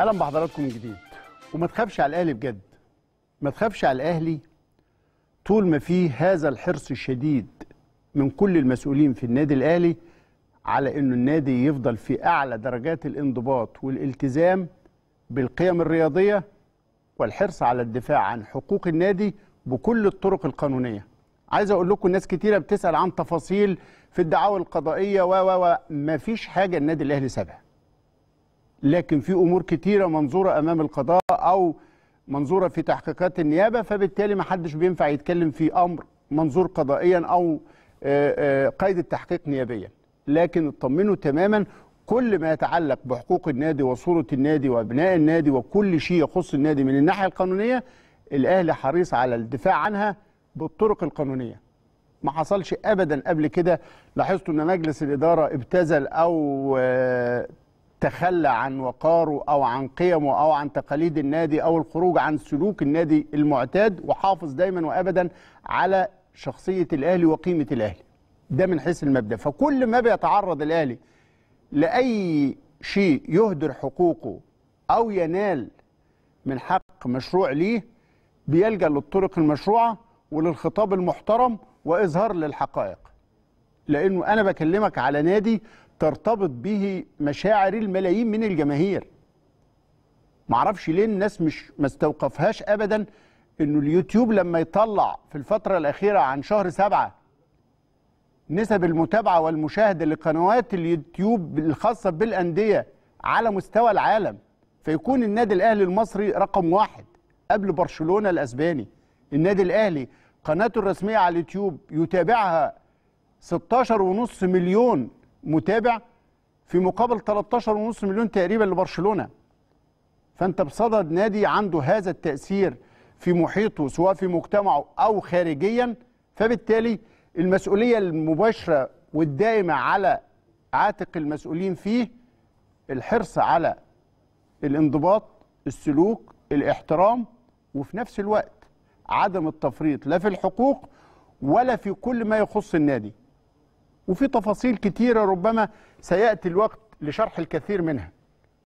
اهلا بحضراتكم من جديد وما تخافش على الاهلي بجد ما تخافش على الاهلي طول ما فيه هذا الحرص الشديد من كل المسؤولين في النادي الاهلي على انه النادي يفضل في اعلى درجات الانضباط والالتزام بالقيم الرياضيه والحرص على الدفاع عن حقوق النادي بكل الطرق القانونيه عايز اقول لكم ناس كتيره بتسال عن تفاصيل في الدعاوى القضائيه و و و مفيش حاجه النادي الاهلي سابها لكن في امور كتيره منظوره امام القضاء او منظوره في تحقيقات النيابه فبالتالي ما حدش بينفع يتكلم في امر منظور قضائيا او آه، آه، قيد التحقيق نيابيا لكن اطمنوا تماما كل ما يتعلق بحقوق النادي وصوره النادي وابناء النادي وكل شيء يخص النادي من الناحيه القانونيه الاهلي حريص على الدفاع عنها بالطرق القانونيه ما حصلش ابدا قبل كده لاحظتوا ان مجلس الاداره ابتذل او آه، تخلى عن وقاره أو عن قيمه أو عن تقاليد النادي أو الخروج عن سلوك النادي المعتاد وحافظ دايما وأبدا على شخصية الأهلي وقيمة الأهلي ده من حيث المبدأ فكل ما بيتعرض الأهلي لأي شيء يهدر حقوقه أو ينال من حق مشروع ليه بيلجأ للطرق المشروعة وللخطاب المحترم وإظهار للحقائق لأنه أنا بكلمك على نادي ترتبط به مشاعر الملايين من الجماهير معرفش ليه الناس مش ما استوقفهاش ابدا انه اليوتيوب لما يطلع في الفتره الاخيره عن شهر سبعة نسب المتابعه والمشاهده لقنوات اليوتيوب الخاصه بالانديه على مستوى العالم فيكون النادي الاهلي المصري رقم واحد قبل برشلونه الاسباني النادي الاهلي قناته الرسميه على اليوتيوب يتابعها 16.5 مليون متابع في مقابل 13.5 مليون تقريبا لبرشلونه فانت بصدد نادي عنده هذا التاثير في محيطه سواء في مجتمعه او خارجيا فبالتالي المسؤوليه المباشره والدائمه على عاتق المسؤولين فيه الحرص على الانضباط السلوك الاحترام وفي نفس الوقت عدم التفريط لا في الحقوق ولا في كل ما يخص النادي وفي تفاصيل كتيرة ربما سيأتي الوقت لشرح الكثير منها